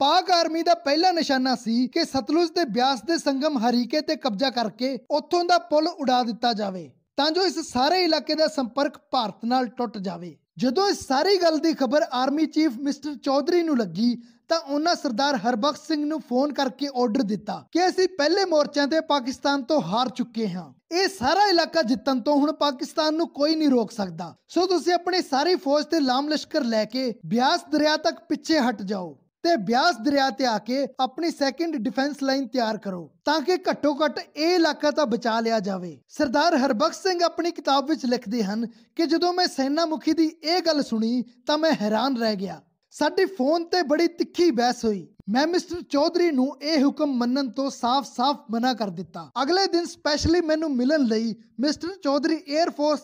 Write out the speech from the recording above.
ਪਾਕ ਆਰਮੀ ਦਾ ਪਹਿਲਾ ਨਿਸ਼ਾਨਾ ਸੀ ਕਿ ਸਤਲੁਜ ਤੇ ਬਿਆਸ ਦੇ ਸੰਗਮ ਹਰੀਕੇ ਤੇ ਕਬਜ਼ਾ ਕਰਕੇ ਉੱਥੋਂ ਦਾ ਪੁਲ ਉਡਾ ਦਿੱਤਾ ਜਾਵੇ ਤਾਂ ਜੋ ਇਸ ਸਾਰੇ ਇਲਾਕੇ ਦਾ ਸੰਪਰਕ ਭਾਰਤ ਨਾਲ ਟੁੱਟ ਜਾਵੇ ਜਦੋਂ ਇਸ ਸਾਰੀ ਗੱਲ ਦੀ ਖਬਰ ਆਰਮੀ ਚੀਫ ਮਿਸਟਰ ਚੌਧਰੀ ਨੂੰ ਲੱਗੀ ਤਾਂ ਉਹਨਾਂ ਸਰਦਾਰ ਹਰਬਖਸ਼ ਸਿੰਘ ਨੂੰ ਫੋਨ ਕਰਕੇ ਆਰਡਰ ਦਿੱਤਾ ਕਿ ਅਸੀਂ ਪਹਿਲੇ ਮੋਰਚਿਆਂ ਤੇ ਪਾਕਿਸਤਾਨ ਤੋਂ ਹਾਰ ਚੁੱਕੇ ਹਾਂ ਇਹ ਸਾਰਾ ਇਲਾਕਾ ਜਿੱਤਣ ਤੋਂ ਹੁਣ ਪਾਕਿਸਤਾਨ ਨੂੰ ਕੋਈ ਨਹੀਂ ਰੋਕ ਸਕਦਾ ਸੋ ਤੁਸੀਂ ਆਪਣੀ ਸਾਰੀ ਫੌਜ ਤੇ ਲਾਮ ਲਸ਼ਕਰ ਲੈ ਕੇ ਬਿਆਸ ਦਰਿਆ ਤੱਕ ਪਿੱਛੇ ਹਟ ਜਾਓ ਤੇ ਬਿਆਸ ਦਰਿਆ ਤੇ ਆ ਕੇ ਆਪਣੀ ਸੈਕਿੰਡ ਡਿਫੈਂਸ ਲਾਈਨ ਤਿਆਰ ਕਰੋ ਤਾਂ ਕਿ ਘੱਟੋ ਘੱਟ ਇਹ ਇਲਾਕਾ ਤਾਂ ਬਚਾ ਲਿਆ ਜਾਵੇ ਸਰਦਾਰ ਹਰਬਖਸ਼ ਸਿੰਘ ਆਪਣੀ ਕਿਤਾਬ ਵਿੱਚ ਲਿਖਦੇ ਹਨ ਕਿ ਜਦੋਂ ਮੈਂ ਸੈਨਾ ਮੁਖੀ ਦੀ ਇਹ ਗੱਲ ਸੁਣੀ ਤਾਂ ਮੈਂ ਹੈਰਾਨ ਰਹਿ ਗਿਆ ਸਾਡੀ ਫੋਨ ਤੇ ਬੜੀ ਤਿੱਖੀ ਬਹਿਸ ਹੋਈ ਮੈਂ ਮਿਸਟਰ ਚੌਧਰੀ ਨੂੰ ਇਹ ਹੁਕਮ ਮੰਨਣ ਤੋਂ ਸਾਫ਼-ਸਾਫ਼ ਮਨਾ ਕਰ ਦਿੱਤਾ ਅਗਲੇ ਦਿਨ ਸਪੈਸ਼ਲੀ ਮੈਨੂੰ ਮਿਲਣ ਲਈ ਮਿਸਟਰ ਚੌਧਰੀ 에ਅਰ ਫੋਰਸ